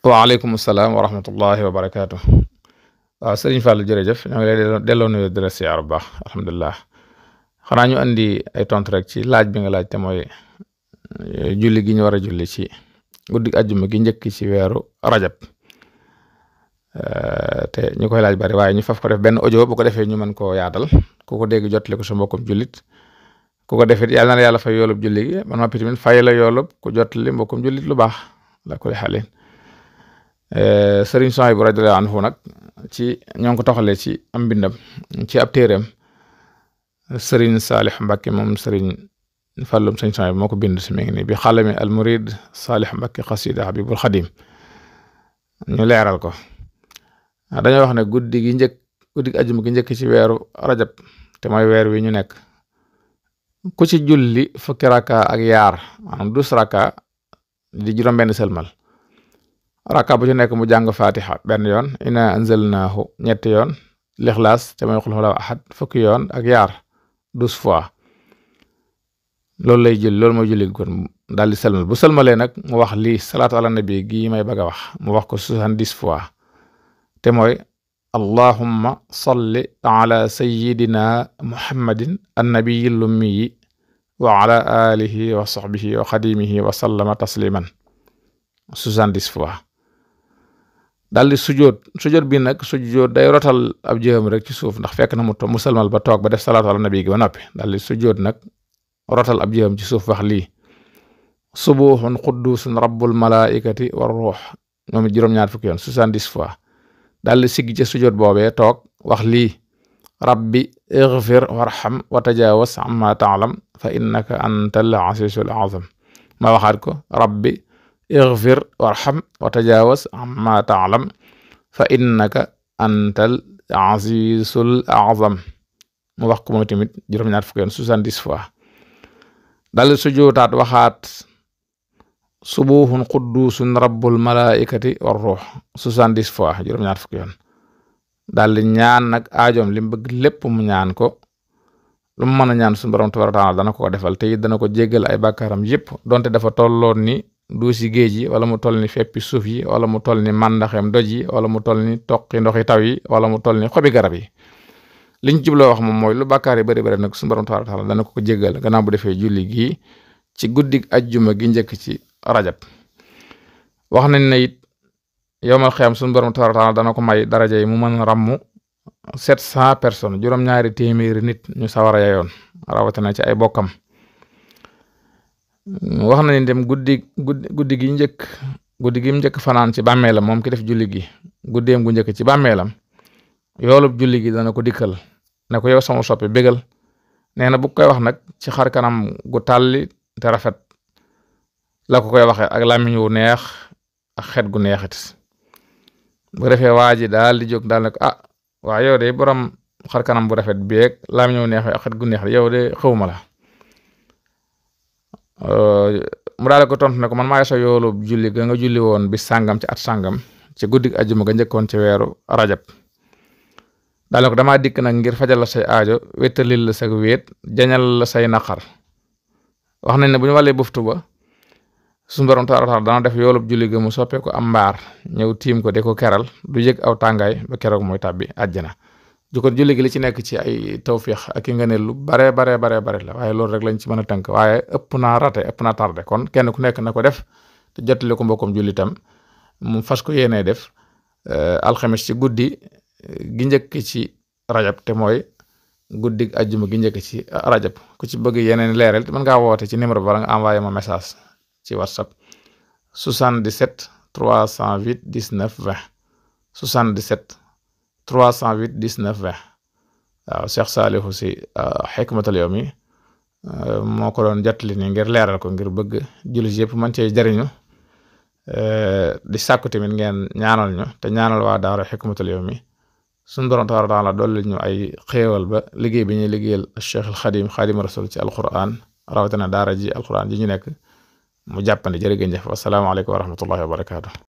waaleykum salaam wa rahmatullahi wa barakaatu. waaw sëriñ Fallou jërëjëf ñoo ngi lay delloo nuyoo di la siyaar bu baax alhamdulilah xanaa ñu andi ay tontu rek ci laaj bi nga laaj te mooy eh, julli gi ñu war a julli ci guddi ajjuma gi njëkk ci weeru rajab eh, te ñu koy laaj bari waaye ñu faf ko def benn audio bu ko defee ñu mën koo yaatal ku ko dégg jottali ko sa mbokkum jullit ku ko defit yàlla na yàlla fay yoolub julli gi man ma pitimit fay la yoolub ku jottali lu baax la koy Eh, sëriñ Sohayb bu radiyallahu anhu nag ci ñoo ngi ko toxalee ci am ci ab téereem sëriñ Saalix Mbàkke moom sëriñ Fàllum sëriñ Sohayb moo ko bind si mi bi xalami al murid Saalix Mbàkke xasida Habibul ñu leeral ko dañoo wax ne guddi gi njëkk guddi gi ajuma gi ci weeru rajab te mooy weer wi ñu nekk ku ci julli fukki raka ak yaar maanaam douze raka di juróom sëlmal raka bu ci nekk mu jàng fatiha benn yoon ina anzalnaahu ñetti yoon lixlaas te may xul xulaaw ahad fukki yoon ak yaar douze fois loolu lay jël loolu mooy julli kon daal di salmal bu salmalee nag mu wax lii salaatu ala nabi gii may bëgg a wax mu wax ko soixante-dix fois te mooy allahumma salli ala sayidina muhammadin annabiyi lummiyi wa ala alihi wa sahbihi wa xadimihi wa sallama tasliman soixante-dix fois dal di sujoot sujoot bi nag sujoot day rotal ab jëfam rek ci suuf ndax fekk na mu mu salmal ba toog ba def salaatu ala nabi gi ba noppi dal di sujoot nag rotal ab jëfam ci suuf wax lii subuhun quddusun rabbul malaikati war ruux moom it juróom-ñaar fukki yoon soixante-dix fois dal di sigg ci sujoot boobee toog wax lii rabbi ighfir warham wa tajawas amma ta'lam fa innaka antal azizul asisul azam ma waxaat ko rabbi ixfir warxam wa tajawas amma taalam fa innaka antal azizul azam mu wax ko moom tamit juróom-ñaar fukk yoon soixante-dix fois dal sujootaat waxaat subuhun quddusun rabbul malaikati war ruux soixante-dix fois juróom-ñaar fukk yoon daal di ñaan nag aajoom li mu bëgg lépp mu ñaan ko lu mu mën a ñaan suñu borom tabaaraka taala defal te it dana ko jéggal ay bàkkaaram yëpp donte dafa dusi geji yi wala mu toll ni feppi suuf yi wala mu toll ni màndaxem doj yi wala mu toll ni toqi ndoxi taw yi wala mu toll ni xobi garab yi liñ ñu wax mom moy lu bakkar yi bari bari nak sun borom tabaaraka taala dana ko jéggal gannaaw bu defee julli gi ci guddig aljuma gi ñëk ci rajab wax nañ ne it yowmal xiyam sun borom taala dana ko may daraaje yi mu mëna 700 personnes ñaari téméré nit ñu sawara yayoon rawatina ci ay bokkam wax na nañ dem guddi guddi guddi gi njëkk guddi gi mu njëkk fanaan ci bàmmeelam moom ki def julli gi guddeem gu njëkk ci bàmmeelam yoolub julli gi dana ko dikkal ne ko yow sama soppi bégal nee na bu koy wax nag ci xar kanam gu tàlli te rafet la ko koy waxee ak làmmiñ wu neex ak xet gu neexit bu refe waa ji daal di jóg daal ne ko ah waa yow de borom xar kanam bu rafet beeg làmmiñ wu neex ak xet gu neex yow de xawma la mu daal ko tontu ne ko man ma ngi sa yoolu julli ga nga julli woon bi sàngam ci at sàngam ci guddi ajjuma ga njëkkoon ci weeru rajab daal ko damaa dikk nag ngir fajal la say aajo wéttalil la sa la say naqar wax nañ ne bu ñu wàllee buftu ba suñu borom taala dana def yoolub julli ga mu soppee ko am mbaar ñëw tiim ko di ko keral du yëg aw tàngaay ba keroog mooy tàbbi àjjana jukkat julli gi li ci nekk ci ay tawfiq ak i ngëneel lu bare bare bare bare la waaye loolu rek lañ ci mën a tënk waaye ëpp naa rate ëpp naa tardé kon kenn ku nekk na ko def te jottali ko mbokkum jullitam mu fas ko yéenee def euh, alxames ci guddi euh, gi njëkk ci rajab te mooy guddi ajjuma gi njëkk ci rajab ku ci bëgg yeneen leeral mën ngaa woote ci numéro ba nga envoyé ma message ci whatsapp 77 308 19 20 77 308 19 20 waaw Cheikh Saalihu si xikmatul euh, yawmi euh, moo ko doon jottali ni ngir leeral ko ngir bëgg jullit yëpp mën cee jëriñu euh, di sàkku tamit ngeen ñaanal ñu te ñaanal waa daara xikmatul yawmi suñu borom tabaaraka taala dolli ñu ay xéewal ba liggéey bi ñuy liggéeyal Cheikh al Xadim Xadim Rasul ci alquran rawatina daara ji alquran ji ñu nekk mu jàppandi jërëjëf wasalaamaaleykum wa rahmatullahi wa barakaatu.